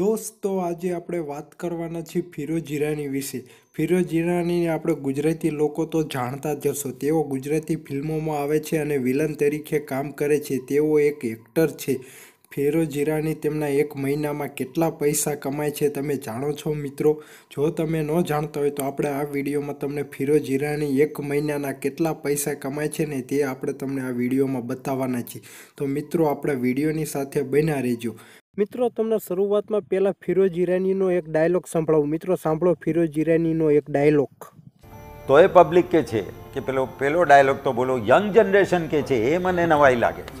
દોસ્તો આજે આપણે વાત કરવાના છીએ ફિરોજ ઈરાની વિશે ફિરોજ ઈરાનીને આપણે ગુજરાતી લોકો તો જાણતા જ હશો તેઓ ગુજરાતી ફિલ્મોમાં આવે છે અને વિલન તરીકે કામ કરે છે તેઓ એક એક્ટર છે ફિરોજ ઈરાની તેમના એક મહિનામાં કેટલા પૈસા કમાય છે તમે જાણો છો મિત્રો જો તમે ન જાણતા હોય તો આપણે આ વિડીયોમાં તમને ફિરોજ ઈરાની એક મહિનાના કેટલા પૈસા કમાય છે ને તે આપણે તમને આ વિડીયોમાં બતાવવાના છીએ તો મિત્રો આપણે વિડીયોની સાથે બન્યા રહેજો મિત્રો તમને શરૂઆતમાં પહેલાં ફિરોજ ઈરાનીનો એક ડાયલોગ સંભળાવું મિત્રો સાંભળો ફિરોજ ઈરાનીનો એક ડાયલોગ તો એ પબ્લિક કે છે કે પેલો પેલો ડાયલોગ તો બોલો યંગ જનરેશન કે છે એ મને નવાઈ લાગે છે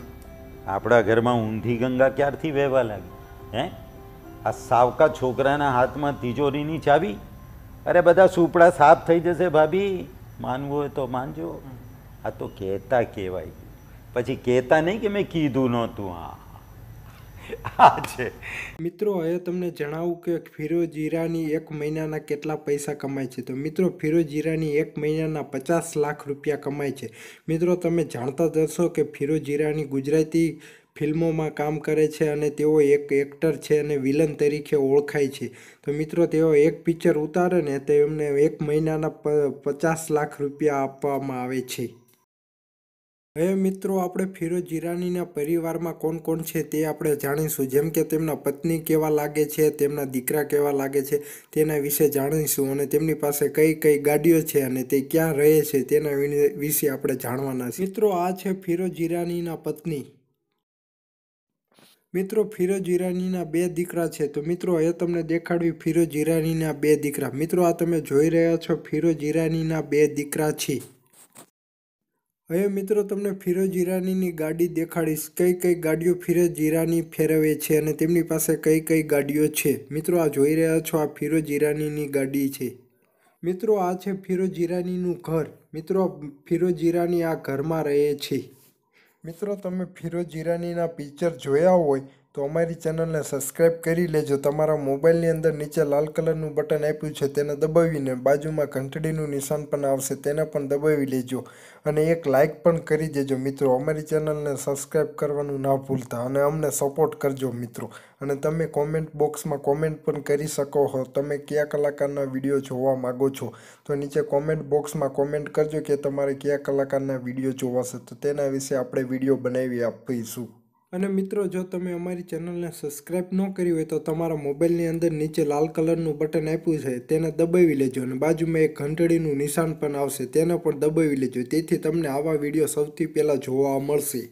આપણા ઘરમાં ઊંધી ગંગા ક્યારથી વહેવા લાગી હે આ સાવકા છોકરાના હાથમાં તિજોરીની ચાવી અરે બધા સુપડા સાફ થઈ જશે ભાભી માનવું હોય તો માનજો આ તો કહેતા કહેવાય પછી કહેતા નહીં કે મેં કીધું નહોતું હા આ છે મિત્રો હવે તમને જણાવું કે ફિરોજ ઈરાની એક મહિનાના કેટલા પૈસા કમાય છે તો મિત્રો ફિરોજ ઈરાની એક મહિનાના પચાસ લાખ રૂપિયા કમાય છે મિત્રો તમે જાણતા જ હશો કે ફિરોજ ઈરાની ગુજરાતી ફિલ્મોમાં કામ કરે છે અને તેઓ એક એક્ટર છે અને વિલન તરીકે ઓળખાય છે તો મિત્રો તેઓ એક પિક્ચર ઉતારે ને તો એમને એક મહિનાના પચાસ લાખ રૂપિયા આપવામાં આવે છે હવે મિત્રો આપણે ફિરોજ ઈરાનીના પરિવારમાં કોણ કોણ છે તે આપણે જાણીશું જેમ કે તેમના પત્ની કેવા લાગે છે તેમના દીકરા કેવા લાગે છે તેના વિશે જાણીશું અને તેમની પાસે કઈ કઈ ગાડીઓ છે અને તે ક્યાં રહે છે તેના વિશે આપણે જાણવાના છે મિત્રો આ છે ફિરોજ ઈરાનીના પત્ની મિત્રો ફિરોજ ઈરાનીના બે દીકરા છે તો મિત્રો એ તમને દેખાડવી ફિરોજ ઈરાનીના બે દીકરા મિત્રો આ તમે જોઈ રહ્યા છો ફિરોજ ઈરાનીના બે દીકરા છે હવે મિત્રો તમને ફિરોજ ઈરાનીની ગાડી દેખાડીશ કઈ કઈ ગાડીઓ ફિરોજ ઈરાની ફેરવે છે અને તેમની પાસે કઈ કઈ ગાડીઓ છે મિત્રો આ જોઈ રહ્યા છો આ ફિરોજ ઈરાનીની ગાડી છે મિત્રો આ છે ફિરોજ ઈરાનીનું ઘર મિત્રો ફિરોજ ઈરાની આ ઘરમાં રહે છે મિત્રો તમે ફિરોજ ઈરાનીના પિક્ચર જોયા હોય તો અમારી ચેનલને સબસ્ક્રાઈબ કરી લેજો તમારા મોબાઈલની અંદર નીચે લાલ કલરનું બટન આપ્યું છે તેને દબાવીને બાજુમાં ઘંટડીનું નિશાન પણ આવશે તેને પણ દબાવી લેજો અને એક લાઇક પણ કરી દેજો મિત્રો અમારી ચેનલને સબસ્ક્રાઈબ કરવાનું ના ભૂલતા અને અમને સપોર્ટ કરજો મિત્રો અને તમે કોમેન્ટ બોક્સમાં કોમેન્ટ પણ કરી શકો છો તમે કયા કલાકારના વિડીયો જોવા માગો છો તો નીચે કોમેન્ટ બોક્સમાં કોમેન્ટ કરજો કે તમારે કયા કલાકારના વિડીયો જોવાશે તો તેના વિશે આપણે વિડીયો બનાવી આપીશું અને મિત્રો જો તમે અમારી ચેનલને સબસ્ક્રાઈબ ન કરી હોય તો તમારા મોબાઈલની અંદર નીચે લાલ કલરનું બટન આપ્યું છે તેને દબાવી લેજો અને બાજુમાં એક ઘંટડીનું નિશાન પણ આવશે તેને પણ દબાવી લેજો તેથી તમને આવા વિડીયો સૌથી પહેલાં જોવા મળશે